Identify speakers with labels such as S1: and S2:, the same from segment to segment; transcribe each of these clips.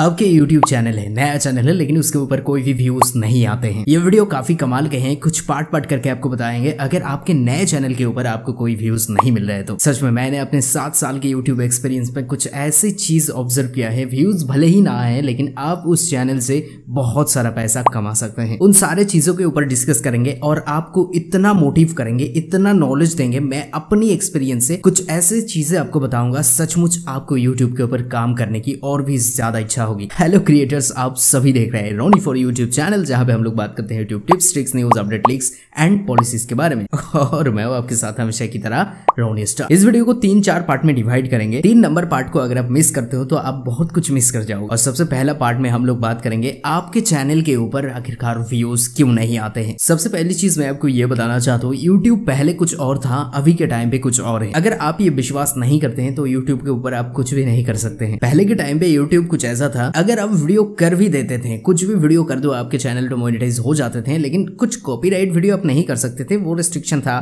S1: अब के YouTube channel है नया चैनल है लेकिन उसके ऊपर कोई भी व्यूज नहीं आते हैं ये वीडियो काफी कमाल के हैं कुछ पार्ट पार्ट करके आपको बताएंगे अगर आपके नए चैनल के ऊपर आपको कोई व्यूज नहीं मिल रहे तो सच में मैंने अपने सात साल के यूट्यूब एक्सपीरियंस में कुछ ऐसी चीज ऑब्जर्व किया है व्यूज भले ही ना आए लेकिन आप उस चैनल से बहुत सारा पैसा कमा सकते हैं उन सारे चीजों के ऊपर डिस्कस करेंगे और आपको इतना मोटिव करेंगे इतना नॉलेज देंगे मैं अपनी एक्सपीरियंस से कुछ ऐसी चीजें आपको बताऊंगा सचमुच आपको यूट्यूब के ऊपर काम करने की और भी ज्यादा इच्छा होगी हेलो क्रिएटर्स आप सभी देख रहे हैं रोनी फॉर यूट्यूब चैनल जहां पे हम लोग बात करते हैं YouTube tips tricks news update leaks and policies के बारे में और मैं आपके साथ हमेशा की तरह रोनी स्टार इस वीडियो को तीन चार पार्ट में डिवाइड करेंगे तीन नंबर पार्ट को अगर आप मिस करते हो तो आप बहुत कुछ मिस कर जाओगे और सबसे पहला पार्ट में हम लोग बात करेंगे आपके चैनल के ऊपर आखिरकार व्यूज क्यों नहीं आते हैं सबसे पहली चीज मैं आपको ये बताना चाहता हूँ यूट्यूब पहले कुछ और था अभी के टाइम पे कुछ और है अगर आप ये विश्वास नहीं करते हैं तो यूट्यूब के ऊपर आप कुछ भी नहीं कर सकते हैं पहले के टाइम पे यूट्यूब कुछ ऐसा था अगर आप वीडियो कर भी देते थे कुछ भी वीडियो कर दो आपके चैनल पर मोनिटाइज हो जाते थे लेकिन कुछ कॉपीराइट वीडियो आप नहीं कर सकते थे वो रिस्ट्रिक्शन था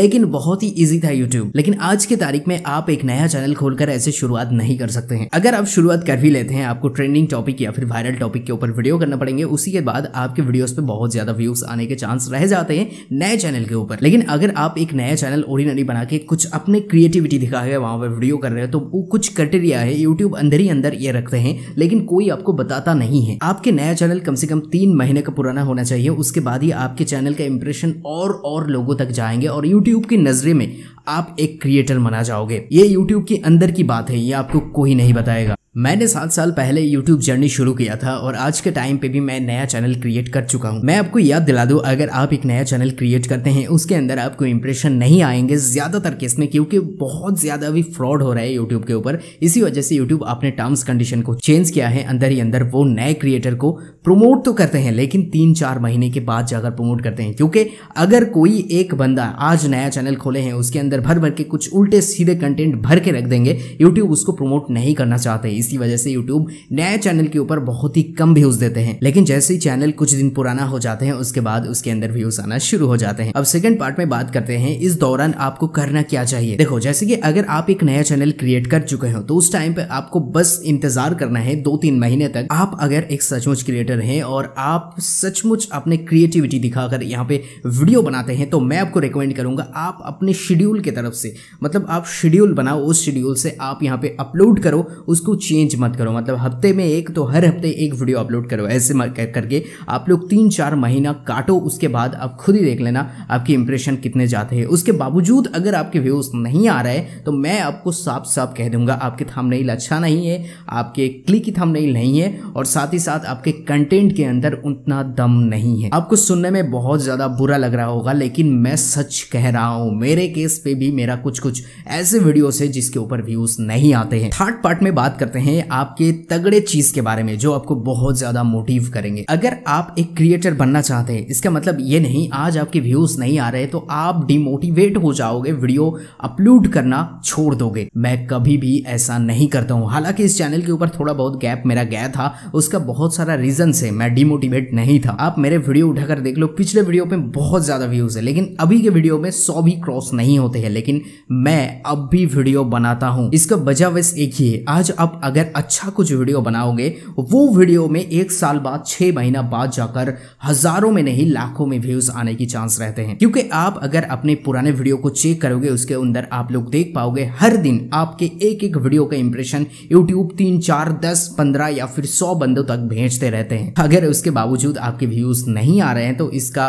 S1: लेकिन बहुत ही ईजी था यूट्यूब लेकिन आज की तारीख में आप एक नया चैनल खोलकर ऐसे शुरुआत नहीं कर सकते हैं अगर आप शुरुआत कर भी लेते हैं आपको ट्रेंडिंग टॉपिक या फिर वायरल टॉपिक के ऊपर वीडियो करना पड़ेंगे उसी के बाद आपके वीडियोस पे बहुत ज्यादा व्यूज आने के चांस रह जाते हैं नए चैनल के ऊपर लेकिन अगर आप एक नया चैनल ऑर्डिनरी बना के कुछ अपने क्रिएटिविटी दिखा के वहां पर वीडियो कर रहे हो तो वो कुछ क्राइटेरिया है यूट्यूब अंदर ही अंदर ये रखते हैं लेकिन लेकिन कोई आपको बताता नहीं है आपके नया चैनल कम से कम तीन महीने का पुराना होना चाहिए उसके बाद ही आपके चैनल का इंप्रेशन और और लोगों तक जाएंगे और यूट्यूब की नजरे में आप एक क्रिएटर मना जाओगे ये यूट्यूब के अंदर की बात है ये आपको कोई नहीं बताएगा मैंने सात साल पहले यूट्यूब जर्नी शुरू किया था और आज के टाइम पे भी मैं नया चैनल क्रिएट कर चुका हूँ मैं आपको याद दिला दूँ अगर आप एक नया चैनल क्रिएट करते हैं उसके अंदर आपको इंप्रेशन नहीं आएंगे ज़्यादातर केस में क्योंकि बहुत ज़्यादा अभी फ्रॉड हो रहा है यूट्यूब के ऊपर इसी वजह से यूट्यूब अपने टर्म्स कंडीशन को चेंज किया है अंदर ही अंदर वो नए क्रिएटर को प्रमोट तो करते हैं लेकिन तीन चार महीने के बाद जाकर प्रमोट करते हैं क्योंकि अगर कोई एक बंदा आज नया चैनल खोले हैं उसके अंदर भर भर के कुछ उल्टे सीधे कंटेंट भर के रख देंगे यूट्यूब उसको प्रमोट नहीं करना चाहते जिसकी वजह से यूट्यूब नए चैनल के ऊपर बहुत ही कम व्यूज देते हैं लेकिन जैसे ही चैनल कुछ दिन पुराना हो जाते हैं उसके बाद उसके अंदर व्यूज आना शुरू हो जाते हैं अब सेकंड पार्ट में बात करते हैं इस दौरान आपको करना क्या चाहिए देखो जैसे कि अगर आप एक नया चैनल क्रिएट कर चुके हो तो उस टाइम पे आपको बस इंतजार करना है दो तीन महीने तक आप अगर एक सचमुच क्रिएटर हैं और आप सचमुच अपने क्रिएटिविटी दिखाकर यहाँ पे वीडियो बनाते हैं तो मैं आपको रिकमेंड करूंगा आप अपने शेड्यूल की तरफ से मतलब आप शेड्यूल बनाओ उस शेड्यूल से आप यहाँ पे अपलोड करो उसको चेंज मत करो मतलब हफ्ते में एक तो हर हफ्ते एक वीडियो अपलोड करो ऐसे करके आप लोग तीन चार महीना काटो उसके बाद आप खुद ही देख लेना आपके इंप्रेशन कितने जाते हैं उसके बावजूद अगर आपके व्यूज़ नहीं आ रहे तो मैं आपको साफ साफ कह दूंगा आपके थंबनेल अच्छा नहीं है आपके क्लिक ही थंबनेल नहीं है और साथ ही साथ आपके कंटेंट के अंदर उतना दम नहीं है आपको सुनने में बहुत ज़्यादा बुरा लग रहा होगा लेकिन मैं सच कह रहा हूँ मेरे केस पे भी मेरा कुछ कुछ ऐसे वीडियोस है जिसके ऊपर व्यूज़ नहीं आते हैं थर्ड पार्ट में बात करते हैं हैं आपके तगड़े चीज के बारे में जो आपको बहुत ज्यादा मोटिव करेंगे अगर आप एक क्रिएटर बनना चाहते हैं इसका मतलब ये नहीं आज आपके व्यूज नहीं आ रहे तो आप डिमोटिवेट हो जाओगे वीडियो अपलोड करना छोड़ दोगे मैं कभी भी ऐसा नहीं करता हूँ हालांकि इस चैनल के ऊपर थोड़ा बहुत गैप मेरा गया था उसका बहुत सारा रीजन है मैं डिमोटिवेट नहीं था आप मेरे वीडियो उठाकर देख लो पिछले वीडियो पे बहुत ज्यादा व्यूज है लेकिन अभी के वीडियो में सौ भी क्रॉस नहीं होते हैं लेकिन मैं अब भी वीडियो बनाता हूँ इसका वजह बस एक ही है आज आप अगर अच्छा कुछ वीडियो बनाओगे वो वीडियो में एक साल बाद छह महीना बाद जाकर हज़ारों में नहीं लाखों में व्यूज़ आने की चांस रहते हैं क्योंकि आप अगर अपने पुराने वीडियो को चेक करोगे उसके अंदर आप लोग देख पाओगे हर दिन आपके एक एक वीडियो का इंप्रेशन यूट्यूब तीन चार दस पंद्रह या फिर सौ बंदों तक भेजते रहते हैं अगर उसके बावजूद आपके व्यूज़ नहीं आ रहे हैं तो इसका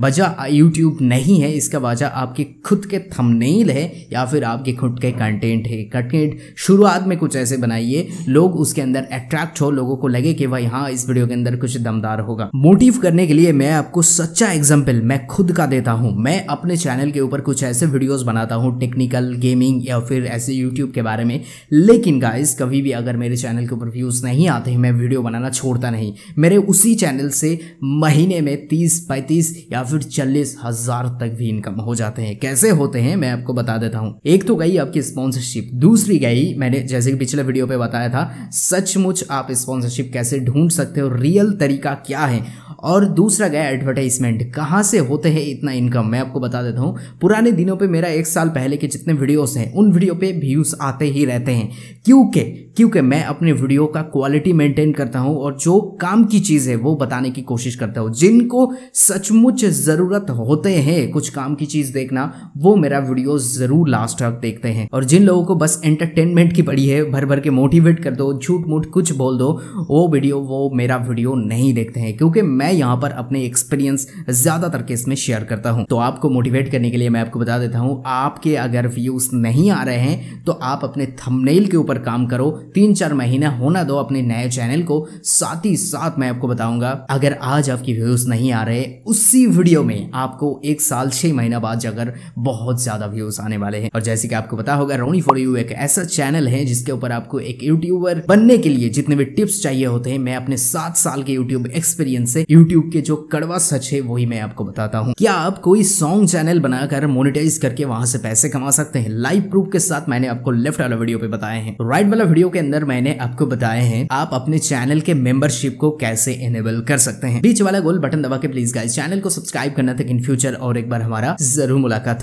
S1: वजह यूट्यूब नहीं है इसका वजह आपके खुद के थंबनेल है या फिर आपके खुद के कंटेंट है कंटेंट शुरुआत में कुछ ऐसे बनाइए लोग उसके अंदर अट्रैक्ट हो लोगों को लगे कि भाई हाँ इस वीडियो के अंदर कुछ दमदार होगा मोटिव करने के लिए मैं आपको सच्चा एग्जाम्पल मैं खुद का देता हूँ मैं अपने चैनल के ऊपर कुछ ऐसे वीडियोज़ बनाता हूँ टेक्निकल गेमिंग या फिर ऐसे यूट्यूब के बारे में लेकिन गाइज कभी भी अगर मेरे चैनल के ऊपर व्यूज़ नहीं आते हैं मैं वीडियो बनाना छोड़ता नहीं मेरे उसी चैनल से महीने में तीस पैंतीस या या फिर चालीस हजार तक भी इनकम हो जाते हैं कैसे होते हैं मैं आपको बता देता हूं एक तो गई आपकी स्पॉन्सरशिप दूसरी गई मैंने जैसे कि पिछले वीडियो पे बताया था सचमुच आप स्पॉन्सरशिप कैसे ढूंढ सकते हो रियल तरीका क्या है और दूसरा गया एडवर्टाइजमेंट कहाँ से होते हैं इतना इनकम मैं आपको बता देता हूँ पुराने दिनों पर मेरा एक साल पहले के जितने वीडियोस हैं उन वीडियो पे व्यूज़ आते ही रहते हैं क्योंकि क्योंकि मैं अपने वीडियो का क्वालिटी मेंटेन करता हूँ और जो काम की चीज़ है वो बताने की कोशिश करता हूँ जिनको सचमुच ज़रूरत होते हैं कुछ काम की चीज़ देखना वो मेरा वीडियो ज़रूर लास्ट तक देखते हैं और जिन लोगों को बस एंटरटेनमेंट की पड़ी है भर भर के मोटिवेट कर दो झूठ मूठ कुछ बोल दो वो वीडियो वो मेरा वीडियो नहीं देखते हैं क्योंकि मैं मैं यहाँ पर अपने एक्सपीरियंस ज़्यादातर केस में शेयर करता हूँ तो आपको मोटिवेट करने के लिए मैं आपको बता देता हूँ आपके अगर व्यूज़ नहीं आ रहे हैं तो आप अपने थंबनेल के ऊपर काम करो तीन चार महीना होना दो अपने नए चैनल को साथ ही साथ मैं आपको बताऊंगा अगर आज आपकी व्यूज़ नहीं आ रहे उसी वीडियो में आपको एक साल छह महीना बाद जाकर बहुत ज़्यादा व्यूज़ आने वाले हैं और जैसे कि आपको पता होगा रोनी फॉर यू एक ऐसा चैनल है जिसके ऊपर आपको एक यूट्यूबर बनने के लिए जितने भी टिप्स चाहिए होते हैं मैं अपने सात साल के यूट्यूब एक्सपीरियंस से यूट्यूब के जो कड़वा सच है वही मैं आपको बताता हूँ क्या आप कोई सॉन्ग चैनल बनाकर मोनिटाइज करके वहां से पैसे कमा सकते हैं लाइव प्रूफ के साथ मैंने आपको लेफ्ट वाला वीडियो पे बताए हैं राइट वाला वीडियो के अंदर मैंने आपको बताए हैं आप अपने चैनल के मेंबरशिप को कैसे इनेबल कर सकते हैं बीच वाला गोल बटन दबा के प्लीज गाइस चैनल को सब्सक्राइब करना था इन फ्यूचर और एक बार हमारा जरूर मुलाकात हो